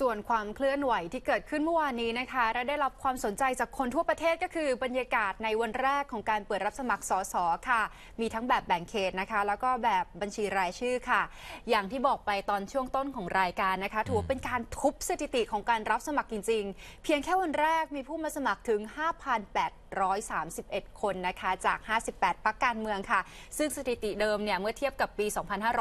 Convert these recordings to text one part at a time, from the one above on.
ส่วนความเคลื่อนไหวที่เกิดขึ้นเมื่อวานนี้นะคะ และได้รับความสนใจจากคนทั่วประเทศก็คือบรรยากาศในวันแรกของการเปิดรับสมัครสสค่ะ มีทั้งแบบแบ่งเขตนะคะ แล้วก็แบบบัญชีรายชื่อค่ะ อย่างที่บอกไปตอนช่วงต้นของรายการนะคะถือเป็นการทุบสถิติของการรับสมัครจริงๆ เพียงแค่วันแรกมีผู้มาสมัครถึง 5,800 731 คนนะคะ จาก 58พักการเมืองค่ะ ซึ่งสถิติเดิมเนี่ย เมื่อเทียบกับปี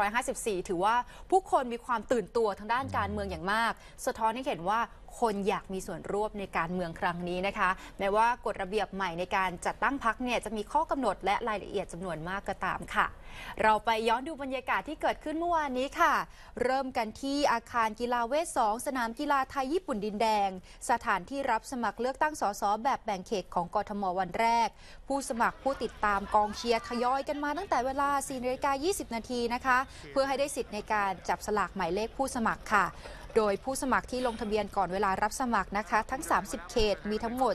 2554 ถือว่าผู้คนมีความตื่นตัวทางด้านการเมืองอย่างมาก สะท้อนให้เห็นว่าคนอยากมีส่วนร่วมในการเมืองครั้งนี้นะคะ แม้ว่ากฎระเบียบใหม่ในการจัดตั้งพักเนี่ย จะมีข้อกำหนดและรายละเอียดจำนวนมากก็ตามค่ะ เราไปย้อนดูบรรยากาศที่เกิดขึ้นเมื่อวานนี้ค่ะ เริ่มกันที่อาคารกีฬาเวทสองสนามกีฬาไทยญี่ปุ่นดินแดง สถานที่รับสมัครเลือกตั้งสสแบบแบ่งเขตของกทมวันแรก ผู้สมัครผู้ติดตามกองเชียร์ทยอยกันมาตั้งแต่เวลา4นาฬิกา20นาทีนะคะ เพื่อให้ได้สิทธิ์ในการจับสลากหมายเลขผู้สมัครค่ะโดยผู้สมัครที่ลงทะเบียนก่อนเวลารับสมัครนะคะ ทั้ง 30 เขตมีทั้งหมด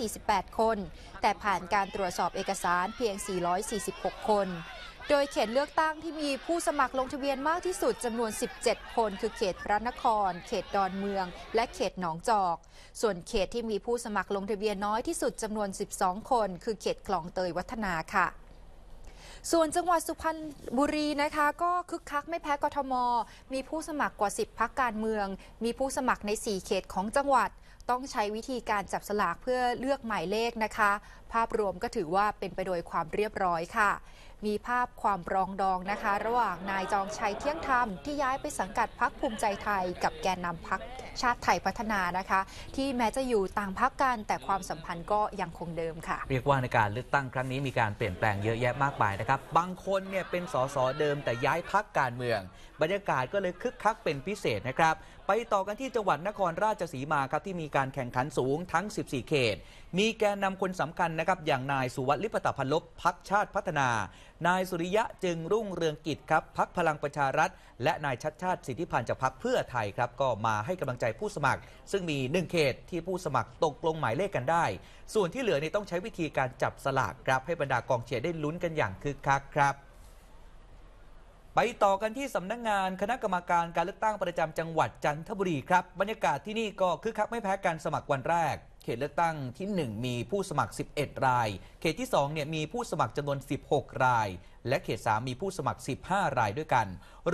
448 คน แต่ผ่านการตรวจสอบเอกสารเพียง 446 คน โดยเขตเลือกตั้งที่มีผู้สมัครลงทะเบียนมากที่สุดจำนวน 17 คน คือเขตพระนคร เขตดอนเมือง และเขตหนองจอก ส่วนเขตที่มีผู้สมัครลงทะเบียนน้อยที่สุดจำนวน 12 คน คือเขตคลองเตยวัฒนาค่ะส่วนจังหวัดสุพรรณบุรีนะคะ ก็คึกคักไม่แพ้กทม มีผู้สมัครกว่า 10 พักการเมือง มีผู้สมัครใน 4 เขตของจังหวัด ต้องใช้วิธีการจับสลากเพื่อเลือกหมายเลขนะคะ ภาพรวมก็ถือว่าเป็นไปโดยความเรียบร้อยค่ะมีภาพความรองดองนะคะ ระหว่างนายจองชัยเที่ยงธรรมที่ย้ายไปสังกัดพักภูมิใจไทย กับแกนนำพักชาติไทยพัฒนานะคะ ที่แม้จะอยู่ต่างพักกันแต่ความสัมพันธ์ก็ยังคงเดิมค่ะ เรียกว่าในการเลือกตั้งครั้งนี้มีการเปลี่ยนแปลงเยอะแยะมากมายนะครับบางคนเนี่ยเป็นสสเดิมแต่ย้ายพักการเมือง บรรยากาศก็เลยคึกคักเป็นพิเศษนะครับ ไปต่อกันที่จังหวัดนครราชสีมาครับ ที่มีการแข่งขันสูงทั้ง 14 เขต มีแกนนำคนสำคัญนะครับ อย่างนายสุวัสดิ์ลิปตะพันลบพักชาติพัฒนานาย สุริยะจึงรุ่งเรืองกิจครับพักพลังประชารัฐ และนายชัดชาติสิทธิพันธ์จากพักเพื่อไทยครับก็มาให้กำลังใจผู้สมัคร ซึ่งมีหนึ่งเขตที่ผู้สมัครตกลงหมายเลขกันได้ ส่วนที่เหลือนี่ต้องใช้วิธีการจับสลากครับให้บรรดากองเชียร์ได้ลุ้นกันอย่างคึกคักครับ ไปต่อกันที่สำนักงงานคณะกรรมการการเลือกตั้งประจำจังหวัดจันทบุรีครับบรรยากาศที่นี่ก็คึกคักไม่แพ้การสมัครวันแรกเขตเลือกตั้งที่ 1 มีผู้สมัคร 11 ราย เขตที่2เนี่ยมีผู้สมัครจำนวน16 ราย และเขต 3 มีผู้สมัคร 15 รายด้วยกัน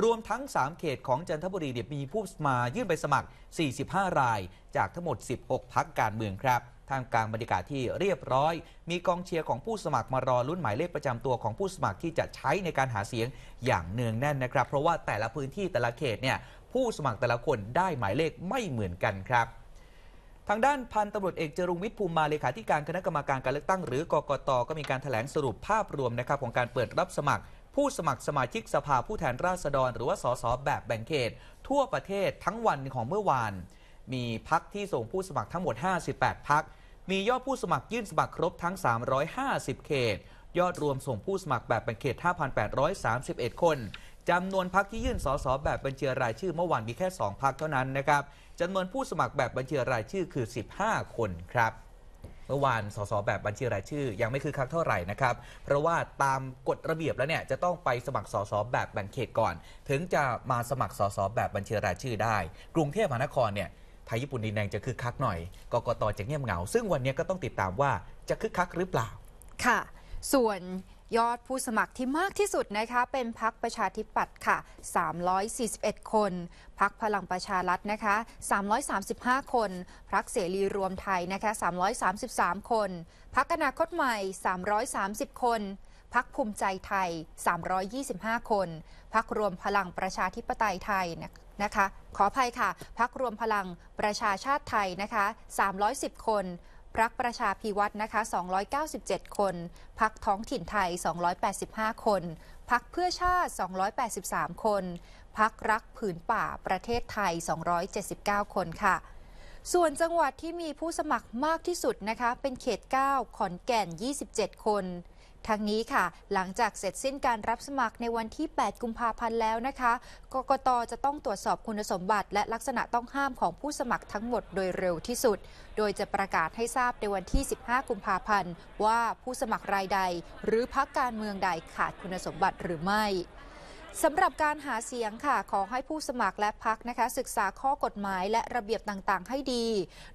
รวมทั้ง 3 เขตของจันทบุรีเนี่ยมีผู้มายื่นใบสมัคร 45 ราย จากทั้งหมด 16พักการเมืองครับ ทางการบรรยากาศที่เรียบร้อย มีกองเชียร์ของผู้สมัครมารอลุ้นหมายเลขประจำตัวของผู้สมัครที่จะใช้ในการหาเสียงอย่างเนืองแน่นนะครับ เพราะว่าแต่ละพื้นที่แต่ละเขตเนี่ยผู้สมัครแต่ละคนได้หมายเลขไม่เหมือนกันครับทางด้านพันตำรวจเอกจรุงวิทย์ภูมิมาเลขาธิการคณะกรรมการการเลือกตั้งหรือ กกตก็มีการถแถลงสรุปภาพรวมนะครับของการเปิดรับสมัคร ผู้สมัครสมาชิกสภาผู้แทนราษฎร หรือว่าสสแบบแบ่งเขต ทั่วประเทศทั้งวันของเมื่อวาน มีพักที่ส่งผู้สมัครทั้งหมด 58พักมียอดผู้สมัครยื่นสมัครครบทั้ง 350 เขต ยอดรวมส่งผู้สมัครแบบแบ่งเขต 5,831 คนจำนวนพักที่ยื่นสสแบบบัญชีรายชื่อ เมื่อวานมีแค่ 2พักเท่านั้นนะครับจำนวนผู้สมัครแบบบัญชีรายชื่อคือ 15 คนครับ เมื่อวานสสแบบบัญชีรายชื่อ ยังไม่คือคักเท่าไหร่นะครับ เพราะว่าตามกฎระเบียบแล้วเนี่ยจะต้องไปสมัครสสแบบแบ่งเขตก่อน ถึงจะมาสมัครสสแบบบัญชีรายชื่อได้ กรุงเทพมหานครเนี่ยไทยญี่ปุ่นดินแดงจะคึกคักหน่อยกกตจะเงียบเหงา ซึ่งวันนี้ก็ต้องติดตามว่าจะคึกคักหรือเปล่า ค่ะ ส่วนยอดผู้สมัครที่มากที่สุดนะคะ เป็นพักประชาธิปัตย์ค่ะ 341 คน พักพลังประชารัฐนะคะ 335 คน พักเสรีรวมไทยนะคะ 333 คน พักอนาคตใหม่ 330 คน พักภูมิใจไทย 325 คน พักรวมพลังประชาธิปไตยไทยนะคะ ขออภัยค่ะ พักรวมพลังประชาชาติไทยนะคะ 310 คนพรรคประชาพิวัตรนะคะ 297 คน พักท้องถิ่นไทย 285 คน พักเพื่อชาติ 283 คน พักรักผืนป่าประเทศไทย 279 คนค่ะ ส่วนจังหวัดที่มีผู้สมัครมากที่สุดนะคะ เป็นเขต 9 ขอนแก่น 27 คนทั้งนี้ค่ะ หลังจากเสร็จสิ้นการรับสมัครในวันที่ 8 กุมภาพันธ์แล้วนะคะ กกต จะต้องตรวจสอบคุณสมบัติ และลักษณะต้องห้ามของผู้สมัครทั้งหมดโดยเร็วที่สุด โดยจะประกาศให้ทราบในวันที่ 15 กุมภาพันธ์ว่าผู้สมัครรายใด หรือพักการเมืองใดขาดคุณสมบัติหรือไม่สำหรับการหาเสียงค่ะ ขอให้ผู้สมัครและพักนะคะ ศึกษาข้อกฎหมายและระเบียบต่างๆ ให้ดี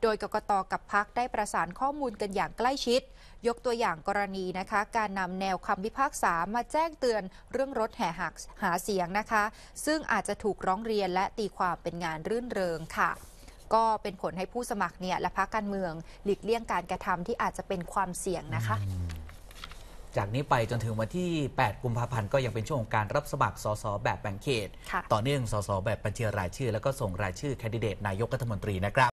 โดยกกตกับพักได้ประสานข้อมูลกันอย่างใกล้ชิด ยกตัวอย่างกรณีนะคะ การนำแนวคำพิพากษามาแจ้งเตือนเรื่องรถแห่หักหาเสียงนะคะ ซึ่งอาจจะถูกร้องเรียนและตีความเป็นงานรื่นเริงค่ะ ก็เป็นผลให้ผู้สมัครเนี่ยและพักการเมือง หลีกเลี่ยงการกระทาที่อาจจะเป็นความเสี่ยงนะคะจากนี้ไปจนถึงวันที่ 8 กุมภาพันธ์ก็ยังเป็นช่วงของการรับสมัครสสแบบแบ่งเขต ต่อเนื่องสสแบบบัญชีรายชื่อ แล้วก็ส่งรายชื่อแคนดิเดตนายกรัฐมนตรีนะครับ